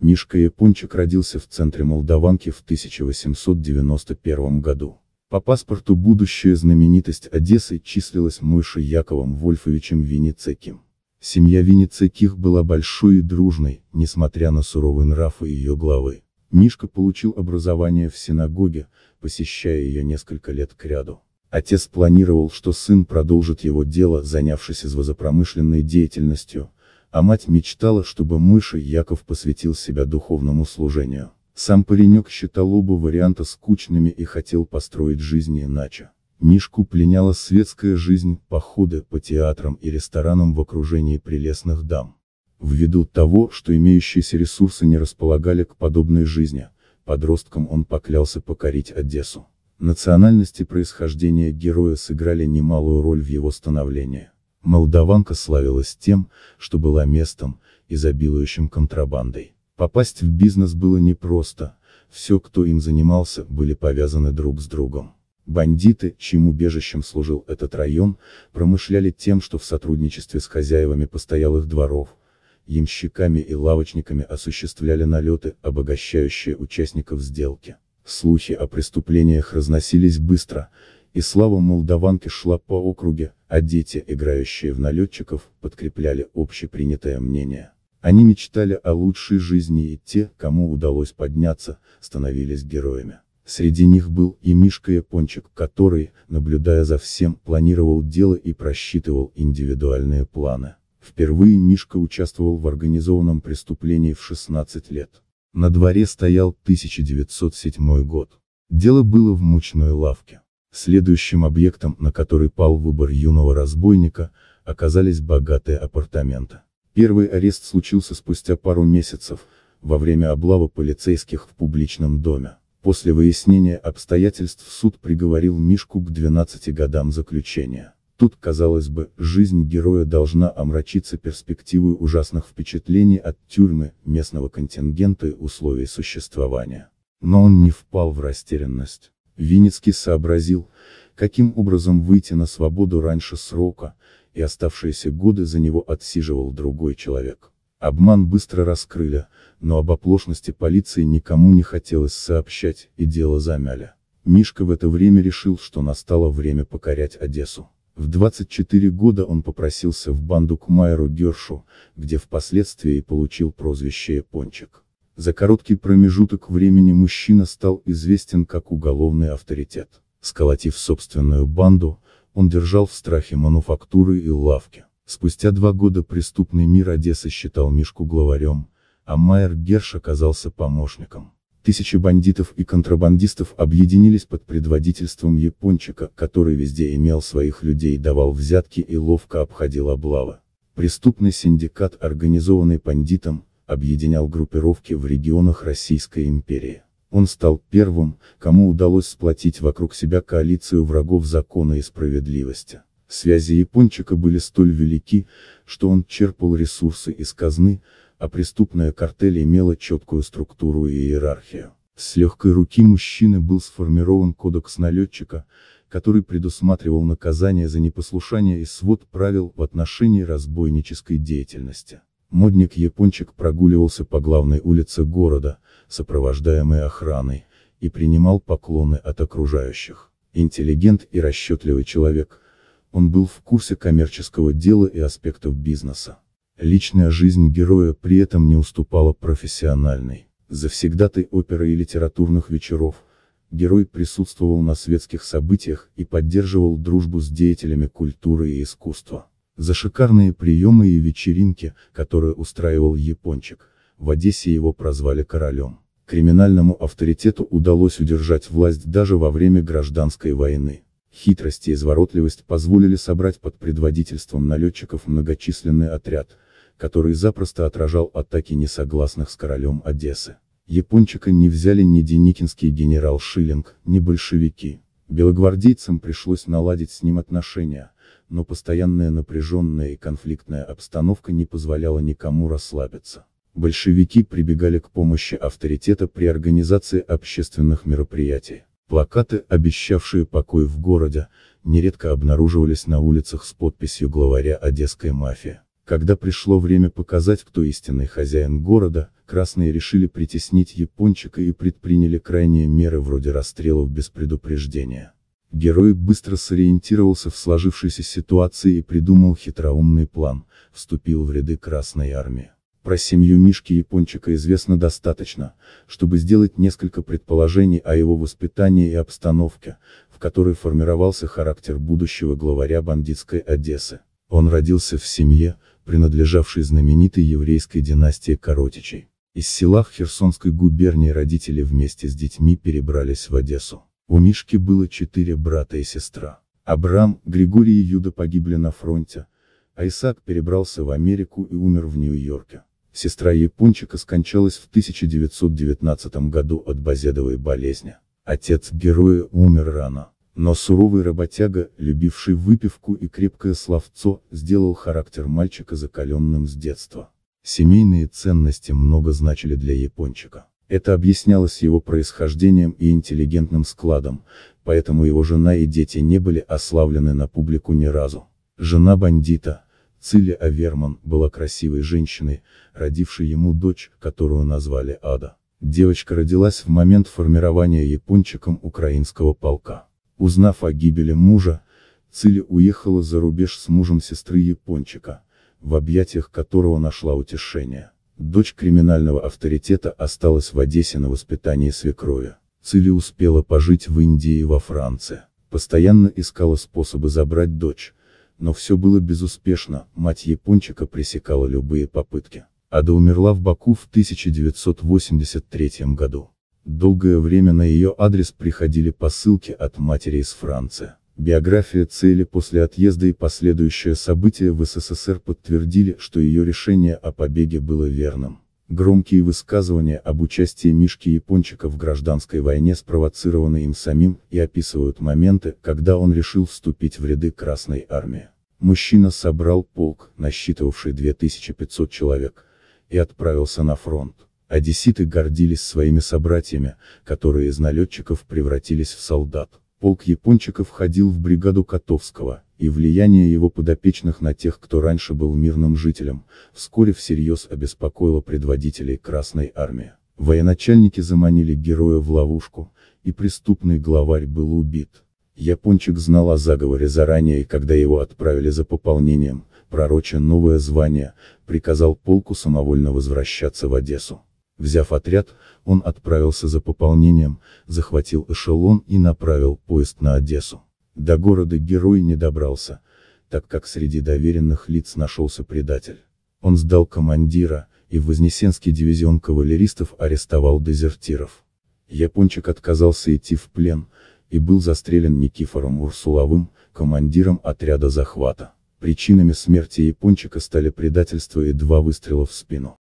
Мишка Япончик родился в центре Молдаванки в 1891 году. По паспорту будущая знаменитость Одессы числилась Мойшей Яковом Вольфовичем Винницеким. Семья Винницеких была большой и дружной, несмотря на суровый нрав и ее главы. Мишка получил образование в синагоге, посещая ее несколько лет кряду. Отец планировал, что сын продолжит его дело, занявшись извозопромышленной деятельностью, а мать мечтала, чтобы Мыша Яков посвятил себя духовному служению. Сам паренек считал оба варианта скучными и хотел построить жизнь иначе. Мишку пленяла светская жизнь, походы по театрам и ресторанам в окружении прелестных дам. Ввиду того, что имеющиеся ресурсы не располагали к подобной жизни, подросткам он поклялся покорить Одессу. Национальности происхождения героя сыграли немалую роль в его становлении. Молдаванка славилась тем, что была местом, изобилующим контрабандой. Попасть в бизнес было непросто, все, кто им занимался, были повязаны друг с другом. Бандиты, чьим убежищем служил этот район, промышляли тем, что в сотрудничестве с хозяевами постоялых дворов, ямщиками и лавочниками осуществляли налеты, обогащающие участников сделки. Слухи о преступлениях разносились быстро, и слава молдаванки шла по округе, а дети, играющие в налетчиков, подкрепляли общепринятое мнение. Они мечтали о лучшей жизни и те, кому удалось подняться, становились героями. Среди них был и Мишка Япончик, который, наблюдая за всем, планировал дело и просчитывал индивидуальные планы. Впервые Мишка участвовал в организованном преступлении в 16 лет. На дворе стоял 1907 год. Дело было в мучной лавке. Следующим объектом, на который пал выбор юного разбойника, оказались богатые апартаменты. Первый арест случился спустя пару месяцев, во время облавы полицейских в публичном доме. После выяснения обстоятельств суд приговорил Мишку к 12 годам заключения. Тут, казалось бы, жизнь героя должна омрачиться перспективой ужасных впечатлений от тюрьмы, местного контингента и условий существования. Но он не впал в растерянность. Винницкий сообразил, каким образом выйти на свободу раньше срока, и оставшиеся годы за него отсиживал другой человек. Обман быстро раскрыли, но об оплошности полиции никому не хотелось сообщать, и дело замяли. Мишка в это время решил, что настало время покорять Одессу. В 24 года он попросился в банду к Майеру Гершу, где впоследствии и получил прозвище «Япончик». За короткий промежуток времени мужчина стал известен как уголовный авторитет. Сколотив собственную банду, он держал в страхе мануфактуры и лавки. Спустя два года преступный мир Одессы считал Мишку главарем, а Майер Герш оказался помощником. Тысячи бандитов и контрабандистов объединились под предводительством Япончика, который везде имел своих людей, давал взятки и ловко обходил облавы. Преступный синдикат, организованный бандитом, объединял группировки в регионах Российской империи. Он стал первым, кому удалось сплотить вокруг себя коалицию врагов закона и справедливости. Связи Япончика были столь велики, что он черпал ресурсы из казны, а преступная картель имела четкую структуру и иерархию. С легкой руки мужчины был сформирован кодекс налетчика, который предусматривал наказание за непослушание и свод правил в отношении разбойнической деятельности. Модник Япончик прогуливался по главной улице города, сопровождаемый охраной, и принимал поклоны от окружающих. Интеллигент и расчетливый человек, он был в курсе коммерческого дела и аспектов бизнеса. Личная жизнь героя при этом не уступала профессиональной. Завсегдатой оперы и литературных вечеров, герой присутствовал на светских событиях и поддерживал дружбу с деятелями культуры и искусства за шикарные приемы и вечеринки, которые устраивал Япончик. В Одессе его прозвали королем. Криминальному авторитету удалось удержать власть даже во время гражданской войны. Хитрость и изворотливость позволили собрать под предводительством налетчиков многочисленный отряд, который запросто отражал атаки несогласных с королем Одессы. Япончика не взяли ни деникинский генерал Шиллинг, ни большевики. Белогвардейцам пришлось наладить с ним отношения, но постоянная напряженная и конфликтная обстановка не позволяла никому расслабиться. Большевики прибегали к помощи авторитета при организации общественных мероприятий. Плакаты, обещавшие покой в городе, нередко обнаруживались на улицах с подписью главаря одесской мафии. Когда пришло время показать, кто истинный хозяин города, красные решили притеснить япончика и предприняли крайние меры вроде расстрелов без предупреждения. Герой быстро сориентировался в сложившейся ситуации и придумал хитроумный план, вступил в ряды Красной Армии. Про семью Мишки Япончика известно достаточно, чтобы сделать несколько предположений о его воспитании и обстановке, в которой формировался характер будущего главаря бандитской Одессы. Он родился в семье, принадлежавшей знаменитой еврейской династии Коротичей. Из села в Херсонской губернии родители вместе с детьми перебрались в Одессу. У Мишки было четыре брата и сестра. Абрам, Григорий и Юда погибли на фронте, а Исаак перебрался в Америку и умер в Нью-Йорке. Сестра Япончика скончалась в 1919 году от базедовой болезни. Отец героя умер рано. Но суровый работяга, любивший выпивку и крепкое словцо, сделал характер мальчика закаленным с детства. Семейные ценности много значили для япончика. Это объяснялось его происхождением и интеллигентным складом, поэтому его жена и дети не были ославлены на публику ни разу. Жена бандита, Циля Аверман, была красивой женщиной, родившей ему дочь, которую назвали Ада. Девочка родилась в момент формирования япончиком украинского полка. Узнав о гибели мужа, Циля уехала за рубеж с мужем сестры Япончика, в объятиях которого нашла утешение. Дочь криминального авторитета осталась в Одессе на воспитании свекрови. Циля успела пожить в Индии и во Франции. Постоянно искала способы забрать дочь, но все было безуспешно, мать Япончика пресекала любые попытки. Ада умерла в Баку в 1983 году. Долгое время на ее адрес приходили посылки от матери из Франции. Биография цели после отъезда и последующие события в СССР подтвердили, что ее решение о побеге было верным. Громкие высказывания об участии Мишки Япончика в гражданской войне спровоцированы им самим и описывают моменты, когда он решил вступить в ряды Красной Армии. Мужчина собрал полк, насчитывавший 2500 человек, и отправился на фронт. Одесситы гордились своими собратьями, которые из налетчиков превратились в солдат. Полк япончиков входил в бригаду Котовского, и влияние его подопечных на тех, кто раньше был мирным жителем, вскоре всерьез обеспокоило предводителей Красной Армии. Военачальники заманили героя в ловушку, и преступный главарь был убит. Япончик знал о заговоре заранее и когда его отправили за пополнением, пророча новое звание, приказал полку самовольно возвращаться в Одессу. Взяв отряд, он отправился за пополнением, захватил эшелон и направил поезд на Одессу. До города герой не добрался, так как среди доверенных лиц нашелся предатель. Он сдал командира, и в Вознесенский дивизион кавалеристов арестовал дезертиров. Япончик отказался идти в плен, и был застрелен Никифором Урсуловым, командиром отряда захвата. Причинами смерти Япончика стали предательство и два выстрела в спину.